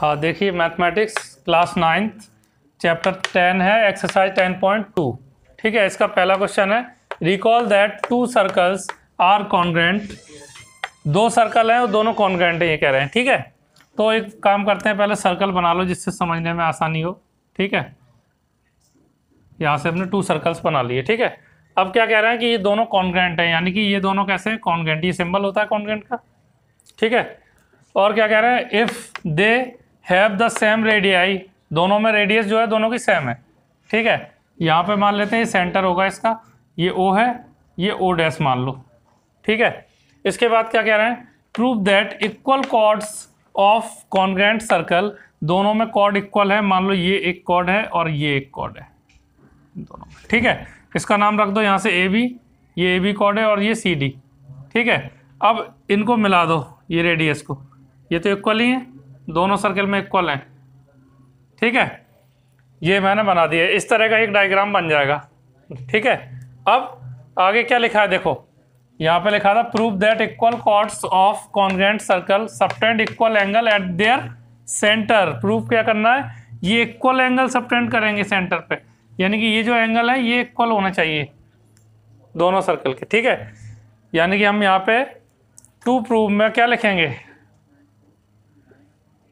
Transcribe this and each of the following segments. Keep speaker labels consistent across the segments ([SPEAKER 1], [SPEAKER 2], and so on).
[SPEAKER 1] हाँ देखिए mathematics class ninth chapter ten है एक्सरसाइज टेन पॉइंट टू ठीक है इसका पहला क्वेश्चन है recall that two circles are congruent दो सर्कल हैं और दोनों कॉन्ग्रेंट ये कह रहे हैं ठीक है तो एक काम करते हैं पहले सर्कल बना लो जिससे समझने में आसानी हो ठीक है यहाँ से हमने टू सर्कल्स बना लिए ठीक है अब क्या कह रहे हैं कि ये दोनों कॉन्ग्रेंट हैं यानी कि ये दोनों कैसे हैं कॉन्ग्रेंट ये सिंबल होता है कॉन्ग्रेंट का ठीक है और क्या कह रहे हैं if they have the same radii दोनों में रेडियस जो है दोनों की सेम है ठीक है यहाँ पे मान लेते हैं ये सेंटर होगा इसका ये ओ है ये ओ डैस मान लो ठीक है इसके बाद क्या कह रहे हैं prove that equal chords of congruent circle दोनों में कॉर्ड इक्वल है मान लो ये एक कॉर्ड है और ये एक कॉर्ड है दोनों में ठीक है इसका नाम रख दो यहाँ से ए बी ये ए बी कॉर्ड है और ये सी डी ठीक है अब इनको मिला दो ये रेडियस को ये तो इक्वल ही है दोनों सर्कल में इक्वल हैं ठीक है ये मैंने बना दिया इस तरह का एक डायग्राम बन जाएगा ठीक है अब आगे क्या लिखा है देखो यहाँ पे लिखा था proof that equal chords of congruent circle subtend equal angle at their centre proof क्या करना है ये इक्वल एंगल सप्टेंड करेंगे सेंटर पे यानी कि ये जो एंगल है ये इक्वल होना चाहिए दोनों सर्कल के ठीक है यानी कि हम यहाँ पे टू प्रूफ में क्या लिखेंगे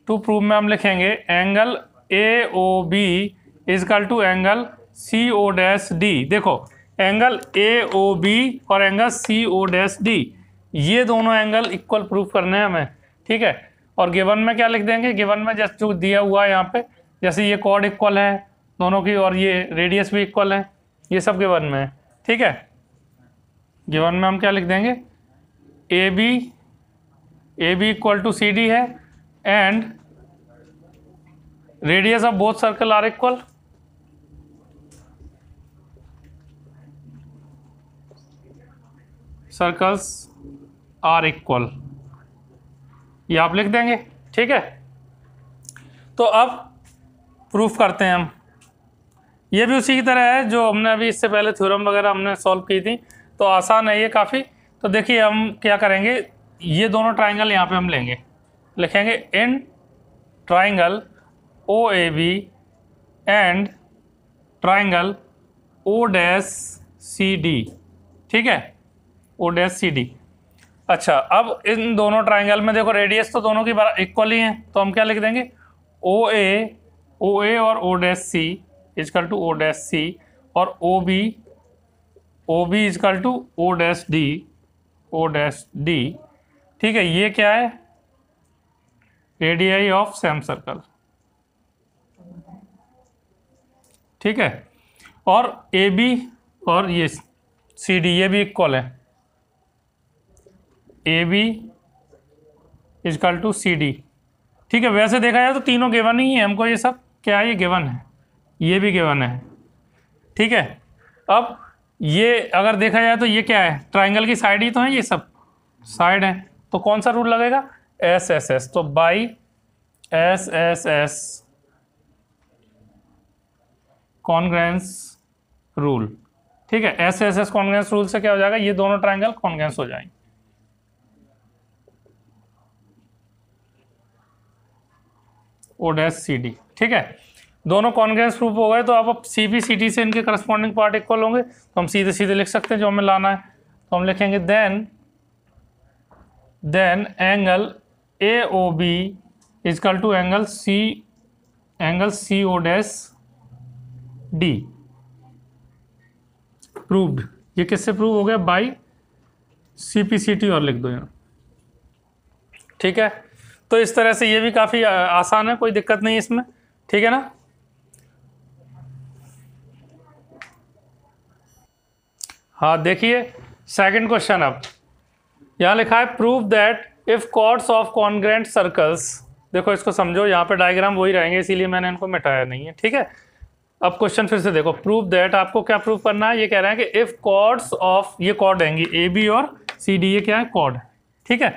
[SPEAKER 1] टू प्रूव में हम लिखेंगे angle A O B is equal to angle C O dash D देखो एंगल ए ओ बी और angle C O dash D ये दोनों एंगल इक्वल प्रूफ करने हैं हमें ठीक है और गिवन में क्या लिख देंगे गिवन में जैसे जो दिया हुआ है यहाँ पे जैसे ये कॉड इक्वल है दोनों की और ये रेडियस भी इक्वल है ये सब गिवन में है ठीक है गिवन में हम क्या लिख देंगे A B A B equal to C D है and radius of both circle are equal circles are equal ये आप लिख देंगे ठीक है तो अब प्रूफ करते हैं हम ये भी उसी की तरह है जो हमने अभी इससे पहले थ्योरम वगैरह हमने सॉल्व की थी तो आसान है ये काफ़ी तो देखिए हम क्या करेंगे ये दोनों ट्रायंगल यहाँ पे हम लेंगे लिखेंगे in triangle O A B and triangle O dash C D ठीक है ओ डैस सी डी अच्छा अब इन दोनों ट्राइंगल में देखो रेडियस तो दोनों की इक्वल ही है तो हम क्या लिख देंगे ओ ए ओ ए और O dash C is equal to O dash C और O B O B is equal to O dash D O dash D ठीक है ये क्या है रेडियाई ऑफ सेम सर्कल ठीक है और ए बी और ये सी डी ये भी इक्वल है A B is equal to C D ठीक है वैसे देखा जाए तो तीनों गेवन ही है हमको ये सब क्या है ये गेवन है ये भी गेवन है ठीक है अब ये अगर देखा जाए तो ये क्या है ट्राइंगल की साइड ही तो है ये सब साइड है तो कौन सा रूल लगेगा एस एस एस तो by S S S congruence rule ठीक है S S S congruence rule से क्या हो जाएगा ये दोनों ट्राइंगल कॉन्ग्रेंस हो जाएंगे ओ डैश सी डी ठीक है दोनों कॉन्ग्रेंस प्रूफ हो गए तो आप अब सी बी सी डी से इनके करस्पॉन्डिंग पार्ट इक्वल होंगे तो हम सीधे सीधे लिख सकते हैं जो हमें लाना है तो हम लिखेंगे then then angle A O B is equal to angle C angle C O dash D proved ये किससे प्रूव हो गया by C P C T और लिख दो यहाँ ठीक है तो इस तरह से ये भी काफ़ी आसान है कोई दिक्कत नहीं इसमें ठीक है ना हाँ देखिए सेकंड क्वेश्चन अब यहाँ लिखा है prove that if chords of congruent circles देखो इसको समझो यहाँ पे डायग्राम वही रहेंगे इसीलिए मैंने इनको मिटाया नहीं है ठीक है अब क्वेश्चन फिर से देखो प्रूफ दैट आपको क्या प्रूफ करना है ये कह रहे हैं कि इफ़ कॉर्ड्स ऑफ ये कॉर्ड रहेंगी ए बी और सी डी ये क्या है कॉर्ड ठीक है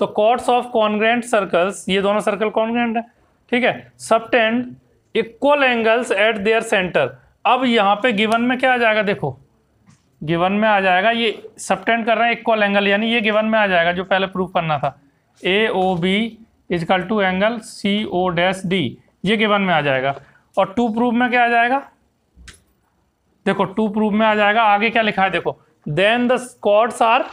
[SPEAKER 1] तो कॉर्ड्स ऑफ कॉन्ग्रेंट सर्कल्स ये दोनों सर्कल कॉन्ग्रेंट है ठीक है subtend equal angles at their centre अब यहाँ पे गिवन में क्या आ जाएगा देखो गिवन में आ जाएगा ये सब्टेंड कर रहे हैं इक्वल एंगल यानी ये गिवन में आ जाएगा जो पहले प्रूफ करना था A O B is equal to angle C O dash D ये गिवन में आ जाएगा और टू प्रूफ में क्या आ जाएगा देखो टू प्रूफ में आ जाएगा आगे क्या लिखा है देखो then the chords are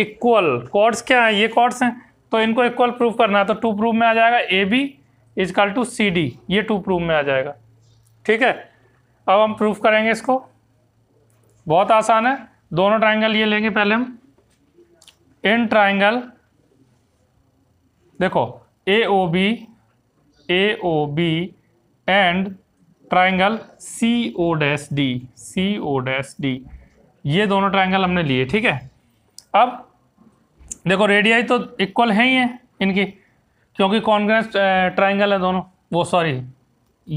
[SPEAKER 1] equal chords क्या है ये कॉर्ड्स हैं तो इनको इक्वल प्रूफ करना है तो टू प्रूफ में आ जाएगा A B is equal to C D ये टू प्रूफ में आ जाएगा ठीक है अब हम प्रूफ करेंगे इसको बहुत आसान है दोनों ट्राइंगल ये लेंगे पहले हम इन ट्राइंगल देखो A O B A O B and triangle C O dash D C O dash D ये दोनों ट्राइंगल हमने लिए ठीक है अब देखो रेडियाई तो इक्वल है ही है इनकी क्योंकि कॉन्ग्रेंस ट्राइंगल है दोनों वो सॉरी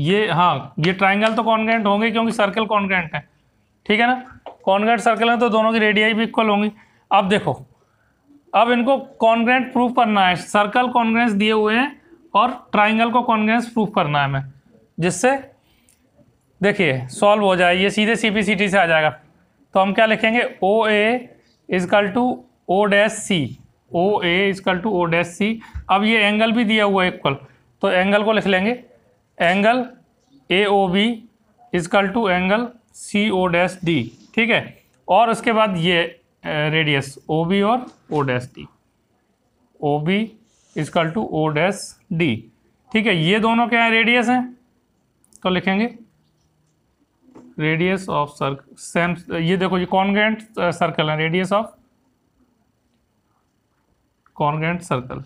[SPEAKER 1] ये हाँ ये ट्राइंगल तो कॉन्ग्रेंट होंगे क्योंकि सर्कल कॉन्ग्रेंट है ठीक है ना कॉन्ग्रेंट सर्कल है तो दोनों की रेडियाई भी इक्वल होंगी अब देखो अब इनको कॉन्ग्रेंट प्रूफ करना है सर्कल कॉन्ग्रेंस दिए हुए हैं और ट्राइंगल को कॉन्ग्रेंस प्रूफ करना है हमें जिससे देखिए सॉल्व हो जाए ये सीधे सी पी सी टी से आ जाएगा तो हम क्या लिखेंगे O A is equal to O dash C O A is equal to O dash C अब ये एंगल भी दिया हुआ है इक्वल तो एंगल को लिख लेंगे angle A O B is equal to angle C O dash D ठीक है और उसके बाद ये रेडियस ओ बी और O dash D O B is equal to O dash D ठीक है ये दोनों क्या है रेडियस हैं तो लिखेंगे रेडियस ऑफ सर्कल सेम ये देखो ये कॉन्ग्रेंट सर्कल है रेडियस ऑफ कॉन्ग्रेंट सर्कल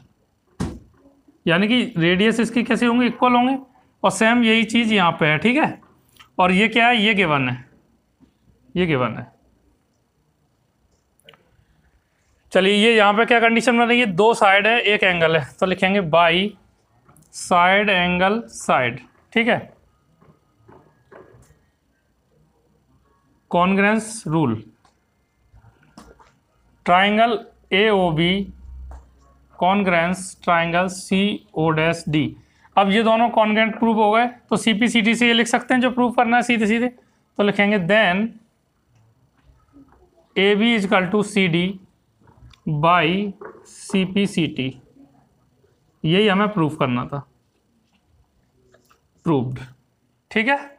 [SPEAKER 1] यानी कि रेडियस इसकी कैसे होंगे इक्वल होंगे और सेम यही चीज़ यहाँ पे है ठीक है और ये क्या है ये गिवन है ये गिवन है चलिए ये यहाँ पे क्या कंडीशन बन रही है दो साइड है एक एंगल है तो लिखेंगे बाई साइड एंगल साइड ठीक है congruence rule triangle A O B congruence triangle C O dash D अब ये दोनों कॉन्ग्रेंट प्रूफ हो गए तो सी पी सी टी से ये लिख सकते हैं जो प्रूफ करना है सीधे सीधे तो लिखेंगे then A B is equal to C D by C P C T यही हमें प्रूफ करना था प्रूफ ठीक है